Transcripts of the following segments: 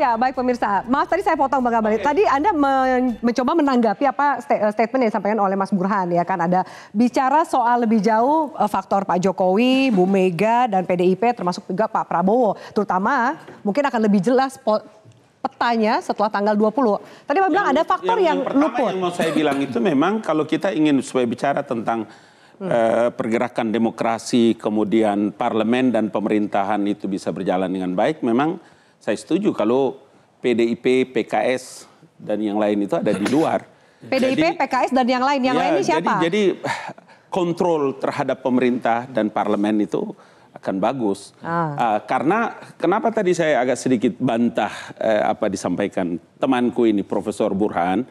Ya baik pemirsa, Mas tadi saya potong Bang Abalit. Okay. Tadi Anda men mencoba menanggapi apa st statement yang disampaikan oleh Mas Burhan ya kan ada bicara soal lebih jauh eh, faktor Pak Jokowi, Bu Mega dan PDIP termasuk juga Pak Prabowo. Terutama mungkin akan lebih jelas petanya setelah tanggal 20. Tadi Bang bilang ada faktor yang, yang, yang luput. Yang mau saya bilang itu memang kalau kita ingin supaya bicara tentang hmm. Eh, pergerakan demokrasi kemudian parlemen dan pemerintahan itu bisa berjalan dengan baik memang saya setuju kalau PDIP, PKS dan yang lain itu ada di luar. PDIP, jadi, PKS dan yang lain, yang ya, lain ini siapa? Jadi, jadi kontrol terhadap pemerintah dan parlemen itu akan bagus. Ah. Uh, karena kenapa tadi saya agak sedikit bantah uh, apa disampaikan temanku ini Profesor Burhan,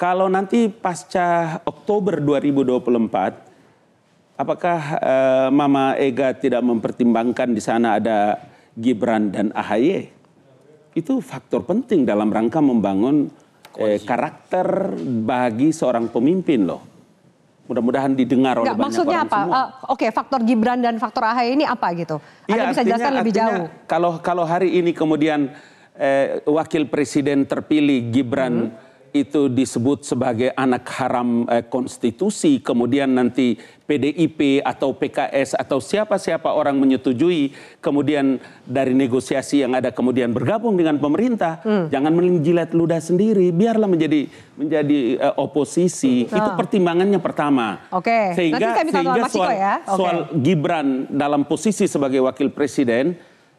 kalau nanti pasca Oktober 2024 apakah uh, Mama Ega tidak mempertimbangkan di sana ada Gibran dan AHY itu faktor penting dalam rangka membangun eh, karakter bagi seorang pemimpin loh. Mudah-mudahan didengar Nggak, oleh banyak maksudnya orang apa? Uh, Oke, okay, faktor Gibran dan faktor AHY ini apa gitu? Ya, bisa jelaskan lebih artinya, jauh. Kalau kalau hari ini kemudian eh, wakil presiden terpilih Gibran hmm itu disebut sebagai anak haram eh, konstitusi, kemudian nanti PDIP atau PKS atau siapa-siapa orang menyetujui, kemudian dari negosiasi yang ada kemudian bergabung dengan pemerintah, hmm. jangan menjilat ludah sendiri, biarlah menjadi menjadi eh, oposisi. Hmm. Itu pertimbangannya pertama. Oke. Okay. Sehingga Nanti sehingga soal, ya. okay. soal Gibran dalam posisi sebagai wakil presiden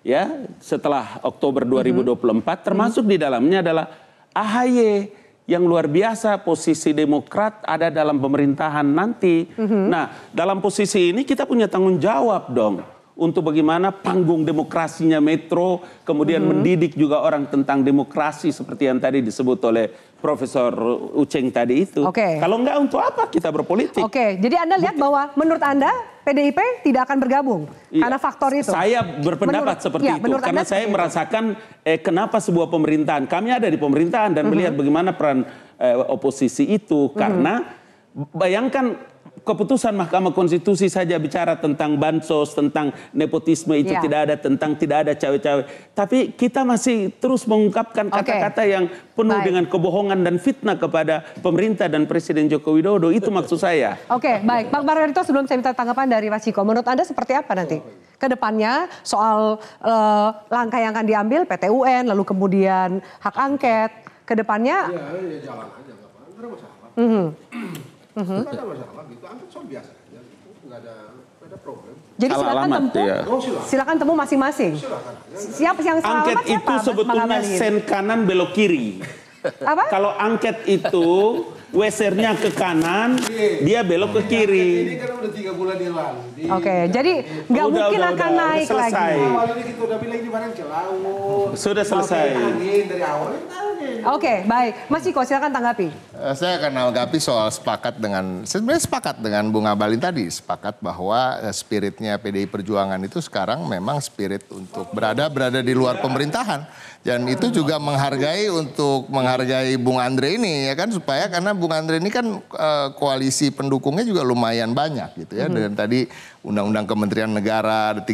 ya setelah Oktober 2024 -hmm. termasuk -hmm. di dalamnya adalah AHY yang luar biasa posisi Demokrat ada dalam pemerintahan nanti. Mm -hmm. Nah, dalam posisi ini kita punya tanggung jawab dong untuk bagaimana panggung demokrasinya Metro, kemudian hmm. mendidik juga orang tentang demokrasi seperti yang tadi disebut oleh Profesor Uceng tadi itu. Okay. Kalau enggak untuk apa kita berpolitik? Oke, okay. jadi Anda lihat bahwa menurut Anda PDIP tidak akan bergabung iya. karena faktor itu. Saya berpendapat menurut, seperti iya, itu karena saya merasakan eh, kenapa sebuah pemerintahan kami ada di pemerintahan dan mm -hmm. melihat bagaimana peran eh, oposisi itu mm -hmm. karena Bayangkan keputusan Mahkamah Konstitusi saja bicara tentang bansos, tentang nepotisme itu ya. tidak ada, tentang tidak ada cawe-cawe. Tapi kita masih terus mengungkapkan kata-kata okay. yang penuh baik. dengan kebohongan dan fitnah kepada pemerintah dan Presiden Joko Widodo. Itu maksud saya. Oke, okay, baik. Pak Margarito sebelum saya minta tanggapan dari Mas Ciko, menurut Anda seperti apa nanti? Oh, iya. Kedepannya soal uh, langkah yang akan diambil PT UN, lalu kemudian hak angket. Kedepannya... Ya, ya, jalan aja. Gak apa-apa. Mm -hmm. Uh-huh. Gitu. jadi silakan temu. ya. Oh, silakan. silakan tempuh masing-masing siapa yang salah angket siapa, itu sebetulnya sen kanan belok kiri apa kalau angket itu wesernya ke kanan, iya. dia belok ke kiri. Oke, okay, jadi nggak mungkin udah, akan udah, naik udah lagi. Awalnya kita gitu, Sudah selesai. Angin Oke, okay, baik. Mas Iko, silakan tanggapi. Eh, saya akan tanggapi soal sepakat dengan, sebenarnya sepakat dengan Bunga Balin tadi. Sepakat bahwa eh, spiritnya PDI Perjuangan itu sekarang memang spirit untuk berada berada di luar pemerintahan. Dan itu juga menghargai untuk menghargai Bung Andre ini ya kan supaya karena Bung Andre ini kan eh, koalisi pendukungnya juga lumayan banyak gitu ya. Hmm. Dengan tadi undang-undang Kementerian Negara 34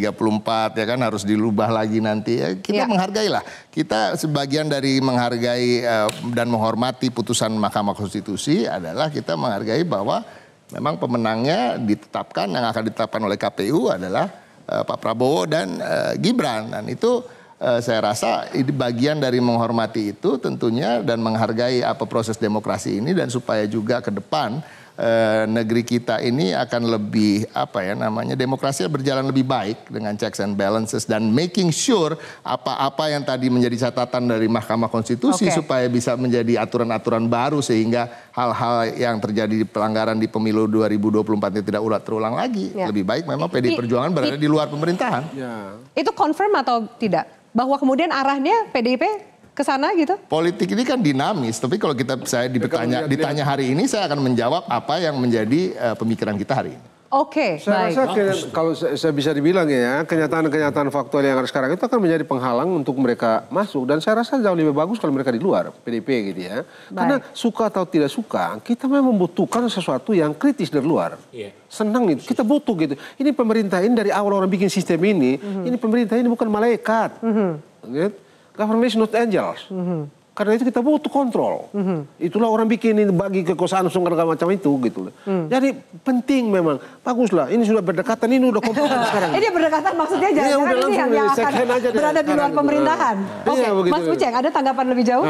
ya kan harus dilubah lagi nanti. Ya, kita ya. menghargailah kita sebagian dari menghargai eh, dan menghormati putusan Mahkamah Konstitusi adalah kita menghargai bahwa memang pemenangnya ditetapkan yang akan ditetapkan oleh KPU adalah eh, Pak Prabowo dan eh, Gibran dan itu saya rasa ini bagian dari menghormati itu tentunya dan menghargai apa proses demokrasi ini dan supaya juga ke depan Eh, negeri kita ini akan lebih apa ya namanya demokrasi berjalan lebih baik dengan checks and balances dan making sure apa-apa yang tadi menjadi catatan dari Mahkamah Konstitusi okay. supaya bisa menjadi aturan-aturan baru sehingga hal-hal yang terjadi di pelanggaran di pemilu 2024 ini tidak ulat terulang lagi. Ya. Lebih baik memang PD Perjuangan berada di luar pemerintahan. Ya. Itu confirm atau tidak? Bahwa kemudian arahnya PDIP ke sana gitu? Politik ini kan dinamis, tapi kalau kita saya ditanya ditanya hari ini saya akan menjawab apa yang menjadi uh, pemikiran kita hari ini. Oke, okay, saya Rasa kalau saya, bisa dibilang ya, kenyataan-kenyataan faktual yang ada sekarang itu akan menjadi penghalang untuk mereka masuk. Dan saya rasa jauh lebih bagus kalau mereka di luar PDP gitu ya. Baik. Karena suka atau tidak suka, kita memang membutuhkan sesuatu yang kritis dari luar. Yeah. Senang itu, kita butuh gitu. Ini pemerintah ini dari awal orang bikin sistem ini, mm -hmm. ini pemerintah ini bukan malaikat. Mm -hmm. gitu government is not angels. Mm -hmm. Karena itu kita butuh kontrol. Mm -hmm. Itulah orang bikin ini bagi kekuasaan segala macam itu gitu. Mm. Jadi penting memang. Baguslah, ini sudah berdekatan, ini sudah kompeten sekarang. ini berdekatan maksudnya iya, jangan ya, ini yang, akan berada di luar pemerintahan. Gitu. Oke, okay. Ya, Mas Uceng, ada tanggapan lebih jauh?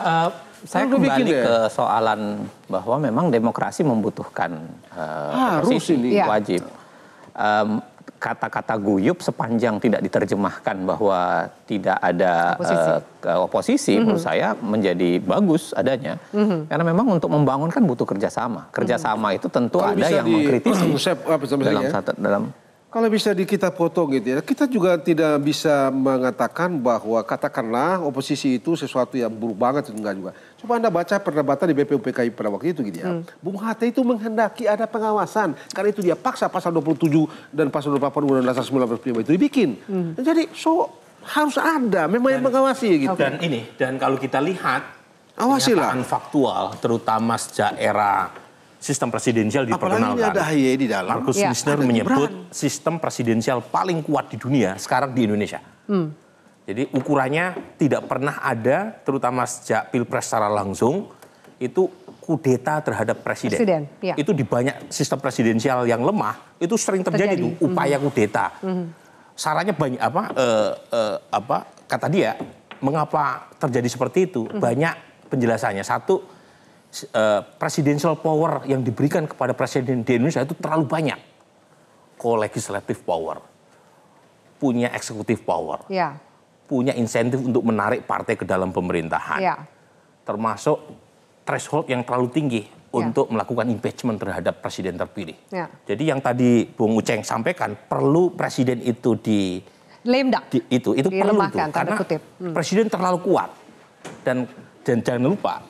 Uh, saya Lalu kembali bikin, ke ya? soalan bahwa memang demokrasi membutuhkan uh, eh, ah, posisi ini. Iya. wajib. Um, kata-kata guyup sepanjang tidak diterjemahkan bahwa tidak ada oposisi, uh, oposisi mm -hmm. menurut saya menjadi bagus adanya. Mm -hmm. Karena memang untuk membangun kan butuh kerjasama. Kerjasama mm -hmm. itu tentu Kalau ada yang di, mengkritisi. Saya, apa, dalam, ya. dalam kalau bisa di kita potong gitu ya, kita juga tidak bisa mengatakan bahwa katakanlah oposisi itu sesuatu yang buruk banget itu enggak juga. Coba Anda baca perdebatan di BPUPKI pada waktu itu gitu ya. Hmm. Bung Hatta itu menghendaki ada pengawasan. Karena itu dia paksa pasal 27 dan pasal 28 Undang-Undang Dasar 1945 itu dibikin. Hmm. Jadi so harus ada memang dan, yang mengawasi gitu. Dan ini dan kalau kita lihat awasilah faktual terutama sejak era sistem presidensial diperkenalkan. Apalagi ada di dalam. Markus ya. Wisner menyebut Gibran. sistem presidensial paling kuat di dunia sekarang di Indonesia. Hmm. Jadi ukurannya tidak pernah ada, terutama sejak pilpres secara langsung, itu kudeta terhadap presiden. presiden ya. Itu di banyak sistem presidensial yang lemah, itu sering terjadi, terjadi. tuh upaya hmm. kudeta. Hmm. Sarannya banyak apa? Eh, eh, apa kata dia? Mengapa terjadi seperti itu? Hmm. Banyak penjelasannya. Satu, uh, presidential power yang diberikan kepada presiden di Indonesia itu terlalu banyak. Co-legislative power, punya executive power, ya. punya insentif untuk menarik partai ke dalam pemerintahan, ya. termasuk threshold yang terlalu tinggi ya. untuk melakukan impeachment terhadap presiden terpilih. Ya. Jadi yang tadi Bung Uceng sampaikan perlu presiden itu di lemdak di, itu itu perlu itu karena Hmm. presiden terlalu kuat dan dan jangan lupa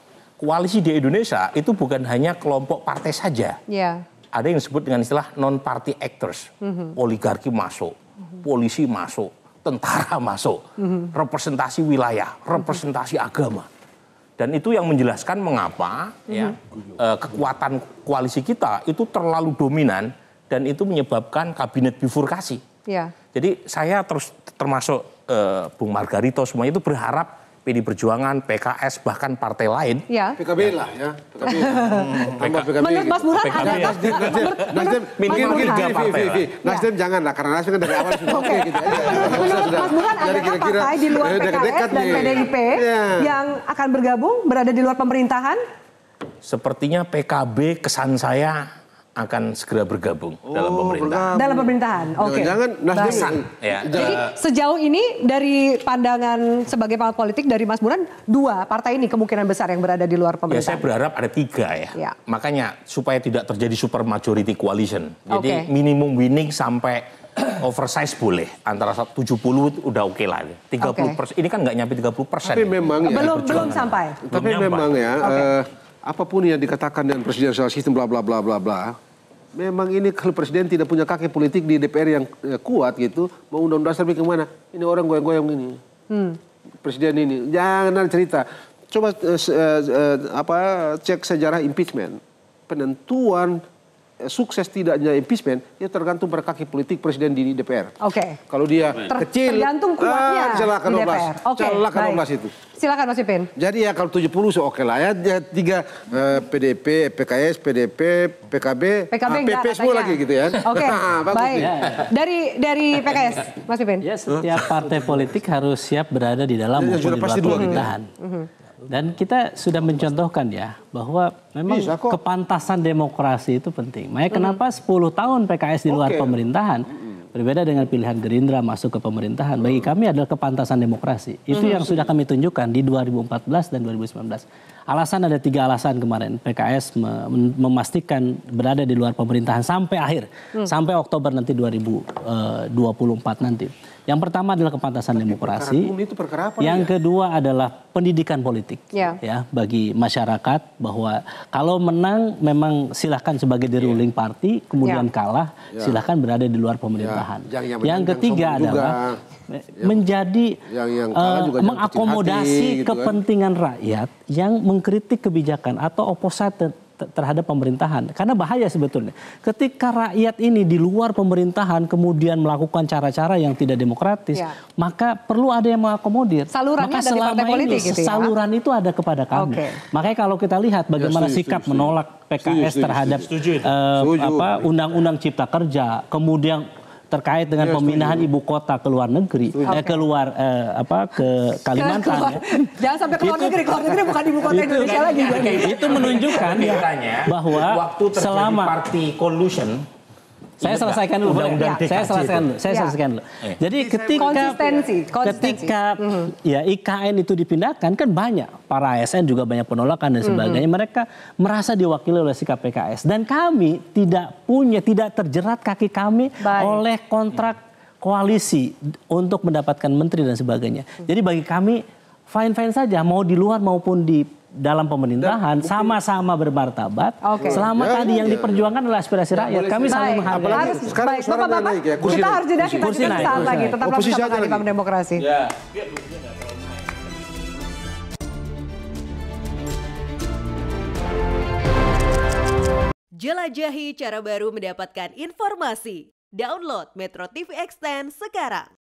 koalisi di Indonesia itu bukan hanya kelompok partai saja. Ya. Ada yang disebut dengan istilah non-party actors. Mm-hmm. Oligarki masuk, mm-hmm. polisi masuk, tentara masuk, mm-hmm. representasi wilayah, mhm. representasi mm-hmm. agama. Dan itu yang menjelaskan mengapa mm-hmm. ya, eh, kekuatan koalisi kita itu terlalu dominan dan itu menyebabkan kabinet bifurkasi. Yeah. Jadi saya terus termasuk eh, Bung Margarito semuanya itu berharap PD Perjuangan, PKS, bahkan partai lain. Ya. PKB lah ya. PKB. PK... Menurut gitu. Mas Burhan PKB ada. Nasdem, Nasdem, mungkin mungkin gini, ya. Nasdem jangan lah, karena Nasdem kan dari awal sudah oke gitu ya. Menurut Mas Burhan ada partai di luar PKS dan PDIP iya. yang akan bergabung, berada di luar pemerintahan? Sepertinya PKB kesan saya akan segera bergabung oh, dalam pemerintahan. Dalam pemerintahan, oke. Okay. Jangan Nasdem. Ya. Jadi sejauh ini dari pandangan sebagai pengamat politik dari Mas Buran, dua partai ini kemungkinan besar yang berada di luar ya, pemerintahan. Ya saya berharap ada tiga ya. ya. Makanya supaya tidak terjadi super majority coalition. Jadi okay. minimum winning sampai oversize boleh antara 70 udah oke okay lah 30 okay. persen ini kan nggak nyampe 30 persen tapi ya. memang ya, belum belum sampai tapi memang ya okay. uh, eh, apapun yang dikatakan dengan presidensial sistem bla bla bla bla bla, memang ini kalau presiden tidak punya kaki politik di DPR yang ya, kuat gitu, mau undang-undang dasar bikin mana? Ini orang goyang-goyang ini. Hmm. Presiden ini, jangan cerita. Coba uh, uh, uh, apa cek sejarah impeachment. Penentuan sukses tidaknya impeachment ya tergantung pada kaki politik presiden di DPR. Oke. Okay. Kalau dia Ter kecil tergantung ah, kuatnya ah, silakan di DPR. Oke. Okay, silakan itu. Silakan Mas Ipin. Jadi ya kalau 70 so oke okay lah ya. ya tiga eh, PDP, PKS, PDP, PKB, PKB ah, PP semua lagi gitu ya. Oke. Okay. Ah, baik. Ya, ya. Dari dari PKS Mas Ipin. Ya setiap partai politik harus siap berada di dalam ya, ya di luar gitu ya. pemerintahan. Mm -hmm. Dan kita sudah mencontohkan ya bahwa memang Bisa kepantasan demokrasi itu penting. Makanya hmm. kenapa 10 tahun PKS di luar okay. pemerintahan hmm. berbeda dengan pilihan Gerindra masuk ke pemerintahan bagi hmm. kami adalah kepantasan demokrasi. Itu yang sudah kami tunjukkan di 2014 dan 2019 alasan ada tiga alasan kemarin PKS memastikan berada di luar pemerintahan sampai akhir hmm. sampai Oktober nanti 2024 eh, nanti yang pertama adalah kepantasan Tapi demokrasi. Itu yang ya? kedua adalah pendidikan politik ya. ya bagi masyarakat bahwa kalau menang memang silahkan sebagai the ruling ya. party, kemudian ya. kalah ya. silahkan berada di luar pemerintahan. Ya. Yang, yang, yang ketiga adalah juga. Ya. menjadi yang, yang uh, juga mengakomodasi hati, gitu kan. kepentingan kan. rakyat yang mengkritik kebijakan atau oposaten terhadap pemerintahan karena bahaya sebetulnya ketika rakyat ini di luar pemerintahan kemudian melakukan cara-cara yang tidak demokratis ya. maka perlu ada yang mengakomodir Saluran maka selama ini gitu ya? saluran itu ada kepada kami okay. makanya kalau kita lihat ya, bagaimana ya, sikap menolak PKS terhadap eh, setuju. apa undang-undang cipta kerja kemudian terkait dengan ya, pemindahan ibu kota ke luar negeri okay. eh, ke luar eh, apa ke Kalimantan keluar, ya. jangan sampai ke luar negeri ke luar negeri bukan ibu kota itu, Indonesia itu, kan lagi itu menunjukkan ya, bahwa waktu selama party collusion saya selesaikan dulu. Undang -undang iya, Saya selesaikan dulu. Saya iya. selesaikan dulu. Iya. Jadi ketika konsistensi, ketika mhm. ya IKN itu dipindahkan kan banyak para ASN juga banyak penolakan dan mhm. sebagainya. Mereka merasa diwakili oleh sikap PKS dan kami tidak punya tidak terjerat kaki kami oleh kontrak koalisi untuk mendapatkan menteri dan sebagainya. Mhm. Jadi bagi kami fine-fine saja mau di luar maupun di dalam pemerintahan sama-sama bermartabat. Okay. Selama ya, tadi ya, yang ya. diperjuangkan adalah aspirasi ya, rakyat. Kami saling menghargai. Harus, sekarang baik, Bapak, Bapak, naik ya. Kursi kita harus jeda, kita kursi naik, saat lagi. Tetap Oposisi bersama kami, bang Demokrasi. Ya. Jelajahi cara baru mendapatkan informasi. Download Metro TV Extend sekarang.